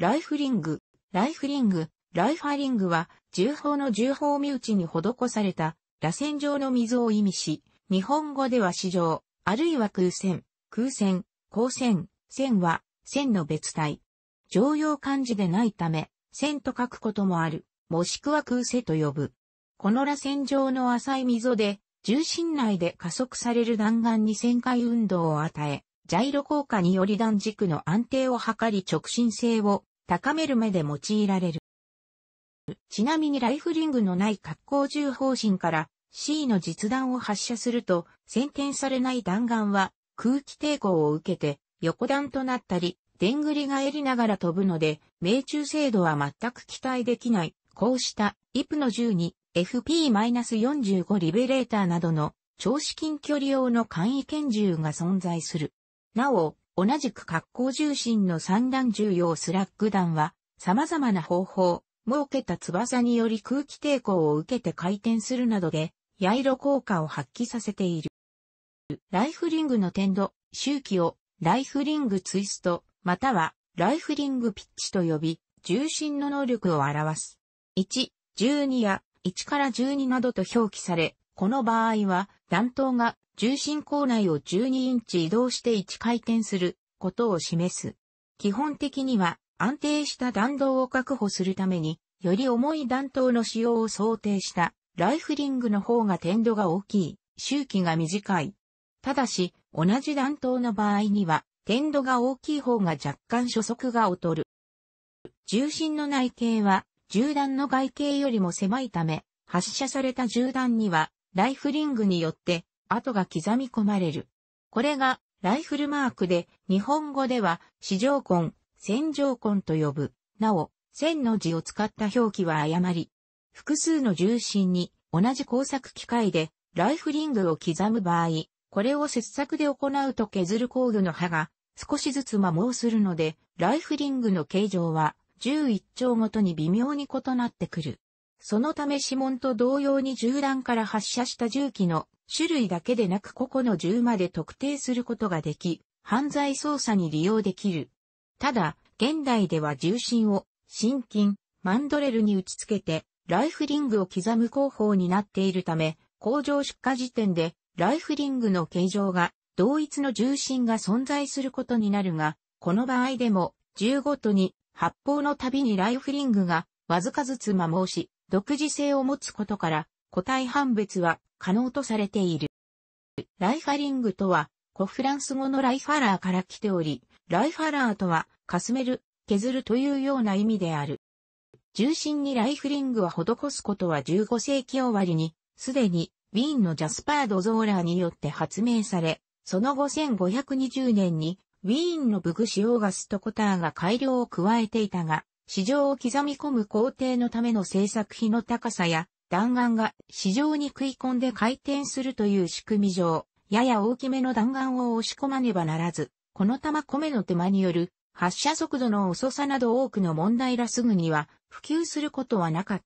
ライフリング、ライフリング、ライファリングは、重砲の重砲身内に施された、螺旋状の溝を意味し、日本語では市場、あるいは空戦、空戦、光線、線は、線の別体。常用漢字でないため、線と書くこともある、もしくは空瀬と呼ぶ。この螺旋状の浅い溝で、重心内で加速される弾丸に旋回運動を与え、ジャイロ効果により弾軸の安定を図り直進性を高める目で用いられる。ちなみにライフリングのない格好銃方針から C の実弾を発射すると、先天されない弾丸は空気抵抗を受けて横弾となったり、でんぐり返りながら飛ぶので、命中精度は全く期待できない。こうした、イプの銃に FP-45 リベレーターなどの超至近距離用の簡易拳銃が存在する。なお、同じく格好重心の三段重要スラッグ弾は、様々な方法、設けた翼により空気抵抗を受けて回転するなどで、ヤイロ効果を発揮させている。ライフリングの点度、周期をライフリングツイスト、またはライフリングピッチと呼び、重心の能力を表す。1、12や1から12などと表記され、この場合は弾頭が重心構内を12インチ移動して1回転することを示す。基本的には安定した弾道を確保するために、より重い弾頭の使用を想定したライフリングの方が点度が大きい、周期が短い。ただし、同じ弾頭の場合には、点度が大きい方が若干初速が劣る。重心の内径は、銃弾の外径よりも狭いため、発射された銃弾には、ライフリングによって跡が刻み込まれる。これがライフルマークで、日本語では、四条痕、線条痕と呼ぶ。なお、線の字を使った表記は誤り。複数の重心に同じ工作機械でライフリングを刻む場合、これを切削で行うと削る工具の刃が少しずつ摩耗するので、ライフリングの形状は11丁ごとに微妙に異なってくる。そのため指紋と同様に銃弾から発射した銃器の種類だけでなく個々の銃まで特定することができ、犯罪捜査に利用できる。ただ、現代では重心を、心筋、マンドレルに打ち付けて、ライフリングを刻む工法になっているため、工場出荷時点で、ライフリングの形状が、同一の重心が存在することになるが、この場合でも、銃ごとに、発砲のたびにライフリングが、わずかずつ摩耗し、独自性を持つことから、個体判別は可能とされている。ライファリングとは、古フランス語のライファラーから来ており、ライファラーとは、かすめる、削るというような意味である。重心にライフリングは施すことは15世紀終わりに、すでに、ウィーンのジャスパー・ド・ゾーラーによって発明され、その後1520年に、ウィーンのブグシオーガスト・コターが改良を加えていたが、市場を刻み込む工程のための製作費の高さや、弾丸が市場に食い込んで回転するという仕組み上、やや大きめの弾丸を押し込まねばならず、この玉米の手間による発射速度の遅さなど多くの問題らすぐには普及することはなかっ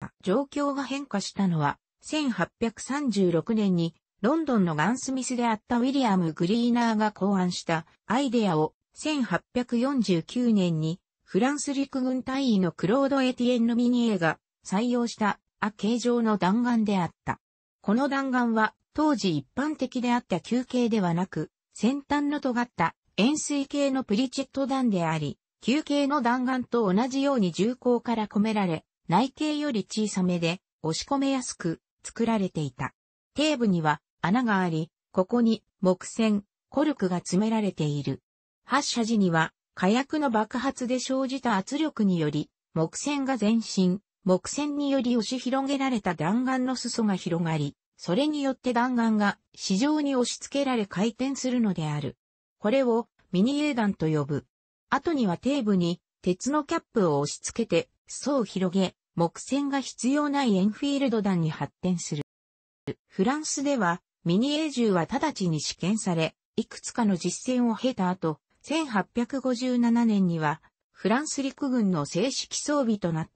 た。状況が変化したのは、1836年にロンドンのガンスミスであったウィリアム・グリーナーが考案したアイデアを1849年にフランス陸軍大尉のクロード・エティエンヌ・ミニエが採用した、あ形状の弾丸であった。この弾丸は、当時一般的であった球形ではなく、先端の尖った円錐形のプリチェット弾であり、球形の弾丸と同じように重厚から込められ、内径より小さめで、押し込めやすく作られていた。底部には穴があり、ここに木線、コルクが詰められている。発射時には火薬の爆発で生じた圧力により、木線が前進、木線により押し広げられた弾丸の裾が広がり、それによって弾丸が市場に押し付けられ回転するのである。これをミニエーダンと呼ぶ。後には底部に鉄のキャップを押し付けて、裾を広げ、木線が必要ないエンフィールド弾に発展する。フランスでは、ミニエー銃は直ちに試験され、いくつかの実践を経た後、1857年には、フランス陸軍の正式装備となった。。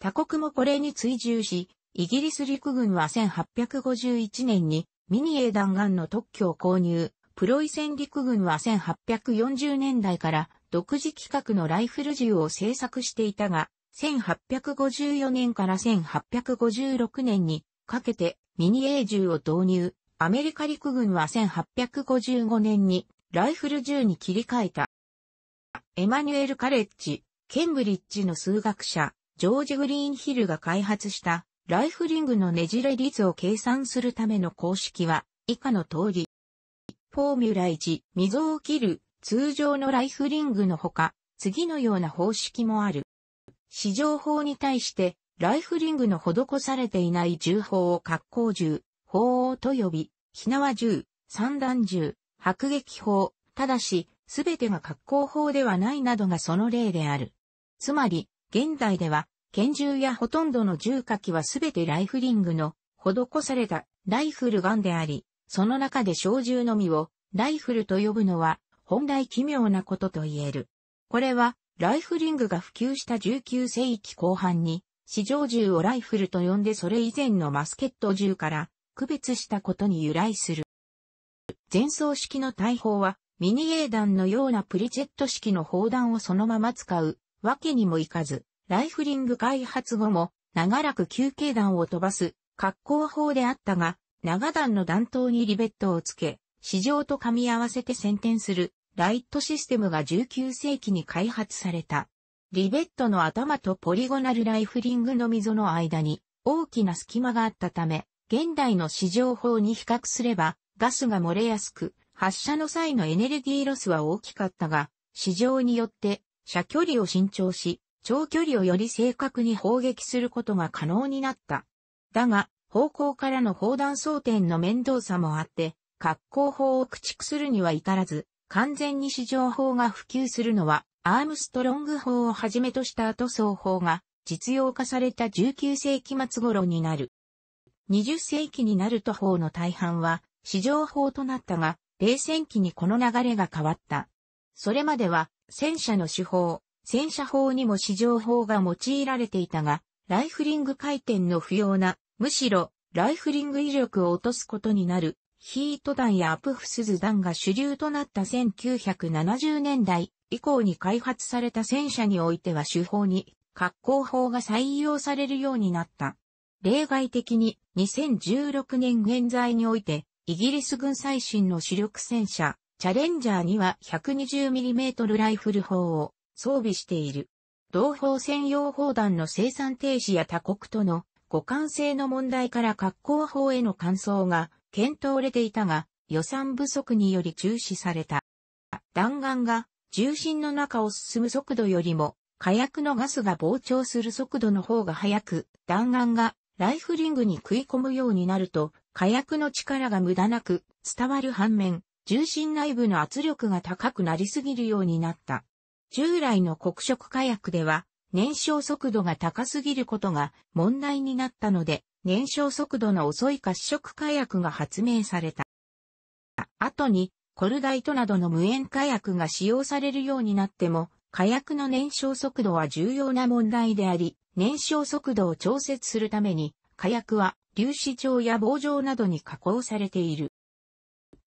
他国もこれに追従し、イギリス陸軍は1851年にミニエ弾丸の特許を購入。プロイセン陸軍は1840年代から独自規格のライフル銃を製作していたが、1854年から1856年にかけてミニー銃を導入。アメリカ陸軍は1855年にライフル銃に切り替えた。エマニュエル・カレッジ、ケンブリッジの数学者、ジョージ・グリーンヒルが開発したライフリングのねじれ率を計算するための公式は以下の通り。フォーミュラ1、溝を切る通常のライフリングのほか、次のような方式もある。市場法に対して、ライフリングの施されていない銃砲を格好銃、砲王と呼び、火縄銃、散弾銃、迫撃砲、ただし、すべてが格好砲ではないなどがその例である。つまり、現代では、拳銃やほとんどの銃火器はすべてライフリングの施されたライフルガンであり、その中で小銃のみをライフルと呼ぶのは本来奇妙なことと言える。これはライフリングが普及した19世紀後半に市場銃をライフルと呼んでそれ以前のマスケット銃から区別したことに由来する。前奏式の大砲はミニエー弾のようなプリチェット式の砲弾をそのまま使うわけにもいかず、ライフリング開発後も長らく休憩弾を飛ばす格好法であったが、長弾の弾頭にリベットをつけ、市場と噛み合わせて先天するライトシステムが19世紀に開発された。リベットの頭とポリゴナルライフリングの溝の間に大きな隙間があったため、現代の市場法に比較すればガスが漏れやすく、発射の際のエネルギーロスは大きかったが、市場によって射距離を伸長し、長距離をより正確に砲撃することが可能になった。だが、方向からの砲弾装填の面倒さもあって、格好砲を駆逐するには至らず、完全に市場砲が普及するのは、アームストロング砲をはじめとした後装砲が実用化された19世紀末頃になる。20世紀になると砲の大半は市場砲となったが、冷戦期にこの流れが変わった。それまでは戦車の手法、戦車法にも市場法が用いられていたが、ライフリング回転の不要な、むしろライフリング威力を落とすことになる、ヒート弾やアプフスズ弾が主流となった1970年代以降に開発された戦車においては手法に格好法が採用されるようになった。例外的に2016年現在においてイギリス軍最新の主力戦車チャレンジャーには 120mm ライフル砲を装備している。同砲専用砲弾の生産停止や他国との互換性の問題から格好砲への換装が検討れていたが予算不足により中止された。弾丸が重心の中を進む速度よりも火薬のガスが膨張する速度の方が速く弾丸がライフリングに食い込むようになると火薬の力が無駄なく伝わる反面重心内部の圧力が高くなりすぎるようになった。従来の黒色火薬では、燃焼速度が高すぎることが問題になったので、燃焼速度の遅い褐色火薬が発明された。後に、コルダイトなどの無塩火薬が使用されるようになっても、火薬の燃焼速度は重要な問題であり、燃焼速度を調節するために、火薬は粒子状や棒状などに加工されている。